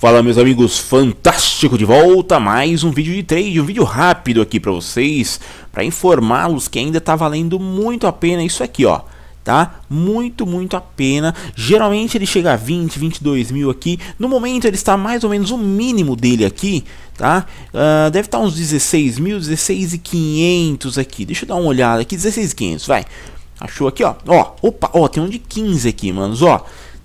Fala meus amigos, fantástico de volta, mais um vídeo de trade, um vídeo rápido aqui para vocês, para informá-los que ainda está valendo muito a pena isso aqui, ó. Tá? Muito, muito a pena. Geralmente ele chega a 20, 22 mil aqui. No momento ele está mais ou menos o mínimo dele aqui, tá? Uh, deve estar tá uns 16 mil, 16,500 aqui. Deixa eu dar uma olhada aqui, 16,500, vai. Achou aqui, ó. Ó, opa, ó, tem um de 15 aqui, manos, ó.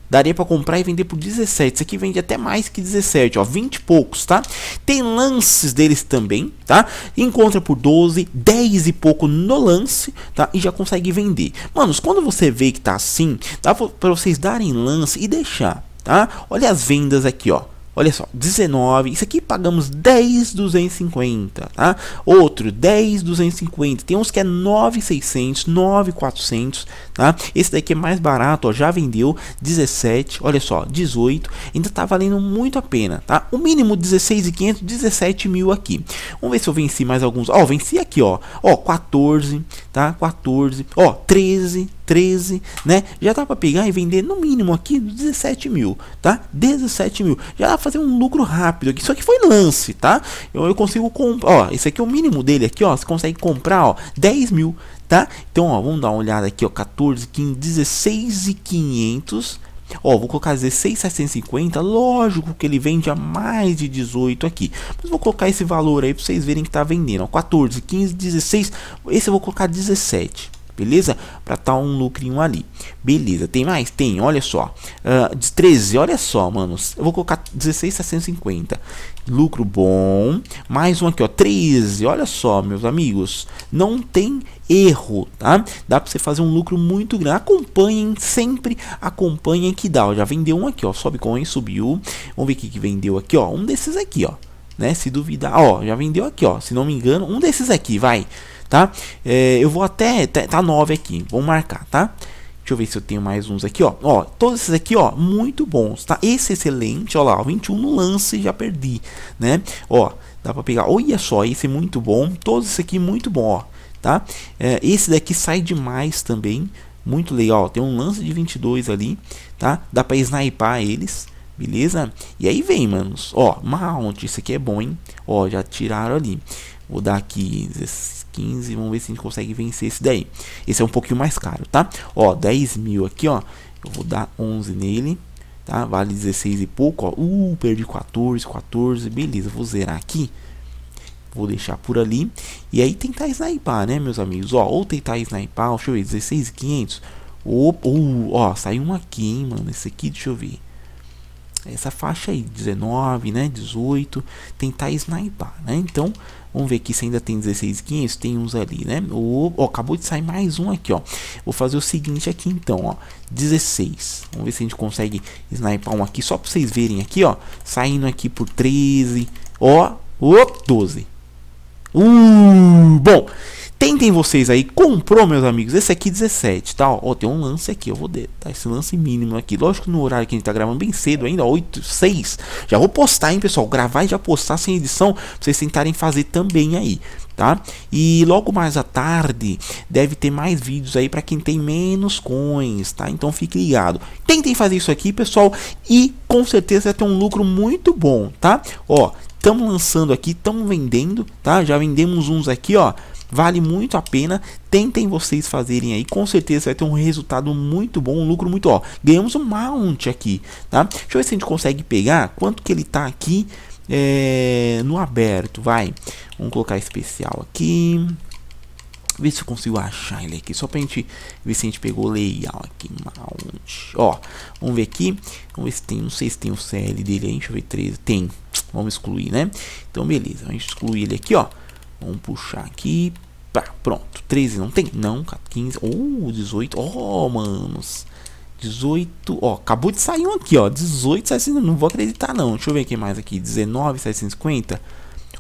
Daria para comprar e vender por 17. Isso aqui vende até mais que 17, ó, 20 e poucos, tá? Tem lances deles também, tá? Encontra por 12, 10 e pouco no lance, tá? E já consegue vender. Manos, quando você vê que tá assim, dá para vocês darem lance e deixar, tá? Olha as vendas aqui, ó. Olha só, 19. Isso aqui pagamos 10,250, tá? Outro, 10,250. Tem uns que é 9,600, 9,400, tá? Esse daqui é mais barato, ó, já vendeu 17, olha só, 18. Ainda tá valendo muito a pena, tá? O mínimo 16,500, 17 mil aqui. Vamos ver se eu venci mais alguns. Ó, venci aqui, ó. Ó, 14, tá? 14, ó, 13, 13, né? Já dá para pegar e vender no mínimo aqui 17 mil, tá? 17 mil, já dá pra fazer um lucro rápido aqui. Só que foi lance, tá? Eu, eu consigo comprar, ó, esse aqui é o mínimo dele aqui, ó. Você consegue comprar, ó, 10 mil, tá? Então, ó, vamos dar uma olhada aqui, ó, 14, 15, 16 e 500 Ó, vou colocar 16,750, lógico que ele vende a mais de 18 aqui. Mas vou colocar esse valor aí para vocês verem que tá vendendo, ó, 14, 15, 16, esse eu vou colocar 17 beleza? Para tá um lucrinho ali, beleza? Tem mais? Tem, olha só, uh, ah, 13, olha só, manos, eu vou colocar 16,750, lucro bom, mais um aqui, ó, 13, olha só, meus amigos, não tem erro, tá? Dá para você fazer um lucro muito grande. Acompanhem sempre, acompanhem que dá. Ó, já vendeu um aqui, ó, sobe Sobecoin subiu. Vamos ver o que, que vendeu aqui, ó, um desses aqui, ó né? Se duvidar, ó, já vendeu aqui, ó. Se não me engano, um desses aqui, vai, tá? É, eu vou até, tá, tá 9 aqui, vou marcar, tá? Deixa eu ver se eu tenho mais uns aqui, ó. Ó, todos esses aqui, ó, muito bons, tá? Esse é excelente, ó lá, 21 no lance, já perdi, né? Ó, dá pra pegar, olha só, esse é muito bom, todos esses aqui muito bom, ó, tá? É, esse daqui sai demais também, muito legal, ó, tem um lance de 22 ali, tá? Dá pra sniper eles, Beleza? E aí vem, manos. Ó, mount, isso aqui é bom, hein? Ó, já tiraram ali. Vou dar aqui 15, vamos ver se a gente consegue vencer esse daí. Esse é um pouquinho mais caro, tá? Ó, 10 mil aqui, ó. Eu vou dar 11 nele, tá? Vale 16 e pouco, ó. Uh, perdi 14, 14. Beleza, vou zerar aqui. Vou deixar por ali. E aí tentar snipar, né, meus amigos? Ó, ou tentar snipar, deixa eu ver, 16,500. Opa, oh, ó, saiu um aqui, hein, mano. Esse aqui, deixa eu ver essa faixa aí, 19, né, 18, tentar sniper, né? Então, vamos ver aqui se ainda tem 16,500, tem uns ali, né? O, ó, acabou de sair mais um aqui, ó. Vou fazer o seguinte aqui então, ó, 16. Vamos ver se a gente consegue sniper um aqui só para vocês verem aqui, ó, saindo aqui por 13, ó, op, 12. Uh, bom, Tentem vocês aí. Comprou, meus amigos. Esse aqui 17, tá? Ó, tem um lance aqui. Eu vou dar tá? esse lance mínimo aqui. Lógico no horário que a gente tá gravando bem cedo ainda, 8, 6. Já vou postar, hein, pessoal. Gravar e já postar sem edição. Pra vocês tentarem fazer também aí, tá? E logo mais à tarde deve ter mais vídeos aí para quem tem menos coins, tá? Então fique ligado. Tentem fazer isso aqui, pessoal. E com certeza vai ter um lucro muito bom, tá? Ó, estamos lançando aqui, estamos vendendo, tá? Já vendemos uns aqui, ó. Vale muito a pena. Tentem vocês fazerem aí. Com certeza vai ter um resultado muito bom, um lucro muito ó. Ganhamos um mount aqui, tá? Deixa eu ver se a gente consegue pegar quanto que ele tá aqui é, no aberto, vai. Vamos colocar especial aqui. Ver se eu consigo achar ele aqui. Só pra gente ver se a gente pegou layout aqui. Mount. Ó, vamos ver aqui. Vamos ver se tem. Não sei se tem o CL dele aí. Deixa eu ver. 13. Tem. Vamos excluir, né? Então, beleza. Vamos excluir ele aqui, ó. Vamos puxar aqui. Pá, pronto. 13 não tem? Não, 15. Oh, 18. Oh, manos. 18, ó, acabou de sair um aqui, ó, 18, 750, não vou acreditar não, deixa eu ver aqui mais aqui, 19, 750,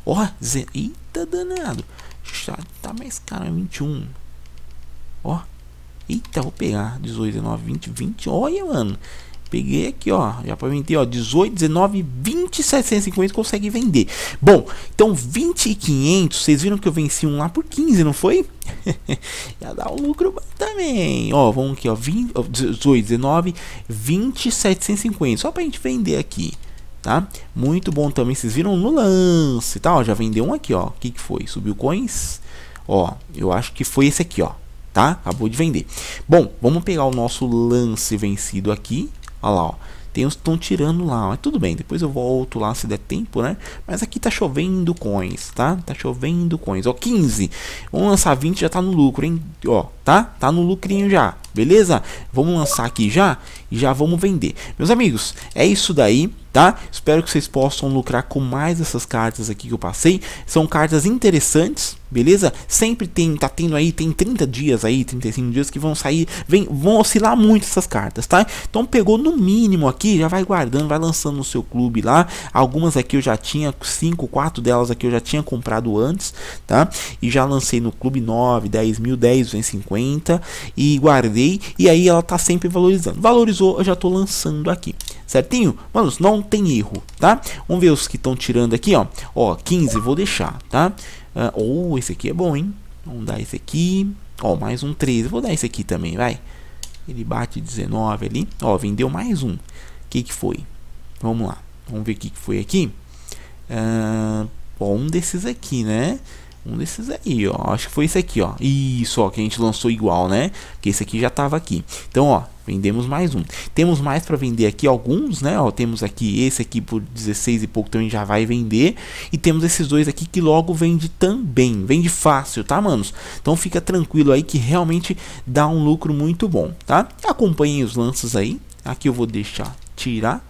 ó, ze... eita danado, já tá mais caro, é 21, ó, eita, vou pegar, 18, 19, 20, 20, olha, mano, Peguei aqui, ó, já para vender, ó, 18, 19, 20, 750 consegue vender. Bom, então 20 e 500, vocês viram que eu venci um lá por 15, não foi? já dá um lucro também. Ó, vamos aqui, ó, 20, 18, 19, 20, 750, só pra gente vender aqui. Tá? Muito bom também, vocês viram no lance, tá? Ó, já vendeu um aqui, ó. O que que foi? Subiu coins? Ó, eu acho que foi esse aqui, ó tá? Acabou de vender. Bom, vamos pegar o nosso lance vencido aqui, Olha lá, ó. Tem os estão tirando lá, mas tudo bem, depois eu volto lá se der tempo, né? Mas aqui tá chovendo coins, tá? Tá chovendo coins. Ó, 15. Vamos lançar 20, já tá no lucro, hein? Ó, tá? Tá no lucrinho já, beleza? Vamos lançar aqui já e já vamos vender. Meus amigos, é isso daí, tá? Espero que vocês possam lucrar com mais essas cartas aqui que eu passei. São cartas interessantes, beleza? Sempre tem, tá tendo aí, tem 30 dias aí, 35 dias que vão sair, vem, vão oscilar muito essas cartas, tá? Então pegou no mínimo aqui, já vai guardando, vai lançando no seu clube lá. Algumas aqui eu já tinha, 5, 4 delas aqui eu já tinha comprado antes, tá? E já lancei no clube 9, 10 mil, 10, 250 e guardei. E aí ela tá sempre valorizando. Valorizou, eu já tô lançando aqui, certinho? Mano, não tem erro, tá? Vamos ver os que estão tirando aqui, ó. Ó, 15, vou deixar, tá? Ah, ou oh, esse aqui é bom, hein? Vamos dar esse aqui. Ó, oh, mais um 13. Vou dar esse aqui também, vai. Ele bate 19 ali. Ó, oh, vendeu mais um. O que, que foi? Vamos lá. Vamos ver o que, que foi aqui. Uh, ah, bom, um desses aqui, né? Um desses aí, ó. Acho que foi esse aqui, ó. Isso, ó, que a gente lançou igual, né? Que esse aqui já tava aqui. Então, ó, vendemos mais um. Temos mais para vender aqui alguns, né? Ó, temos aqui esse aqui por 16 e pouco também já vai vender. E temos esses dois aqui que logo vende também. Vende fácil, tá, manos? Então fica tranquilo aí que realmente dá um lucro muito bom, tá? Acompanhem os lanços aí. Aqui eu vou deixar tirar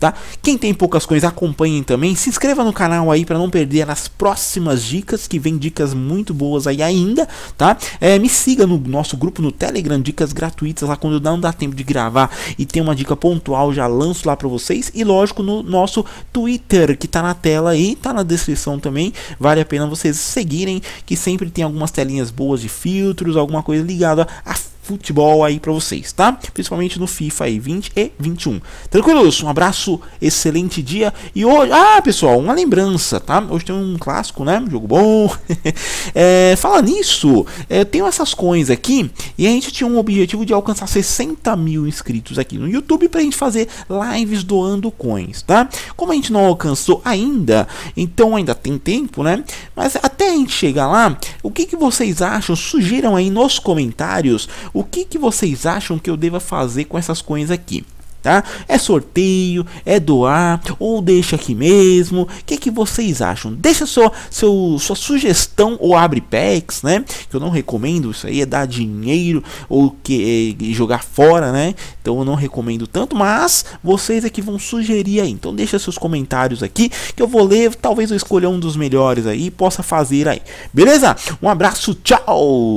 tá? Quem tem poucas coisas, acompanhem também. Se inscreva no canal aí para não perder as próximas dicas, que vem dicas muito boas aí ainda, tá? É, me siga no nosso grupo no Telegram, dicas gratuitas lá quando não dá tempo de gravar e tem uma dica pontual, já lanço lá para vocês. E lógico, no nosso Twitter, que tá na tela aí, tá na descrição também. Vale a pena vocês seguirem, que sempre tem algumas telinhas boas de filtros, alguma coisa ligada a futebol aí para vocês, tá? Principalmente no FIFA aí, 20 e 21. Tranquilos, um abraço, excelente dia. E hoje, ah, pessoal, uma lembrança, tá? Hoje tem um clássico, né? Um jogo bom. é, fala nisso, é, eu tenho essas coins aqui e a gente tinha um objetivo de alcançar 60 mil inscritos aqui no YouTube para a gente fazer lives doando coins, tá? Como a gente não alcançou ainda, então ainda tem tempo, né? Mas até a gente chegar lá, o que, que vocês acham? Sugiram aí nos comentários o que, que vocês acham que eu deva fazer com essas coins aqui? Tá? É sorteio, é doar ou deixa aqui mesmo? O que, que vocês acham? Deixa só seu, sua sugestão ou abre packs, né? Que eu não recomendo, isso aí é dar dinheiro ou que é, jogar fora, né? Então eu não recomendo tanto, mas vocês é que vão sugerir aí. Então deixa seus comentários aqui que eu vou ler, talvez eu escolha um dos melhores aí e possa fazer aí. Beleza? Um abraço, tchau.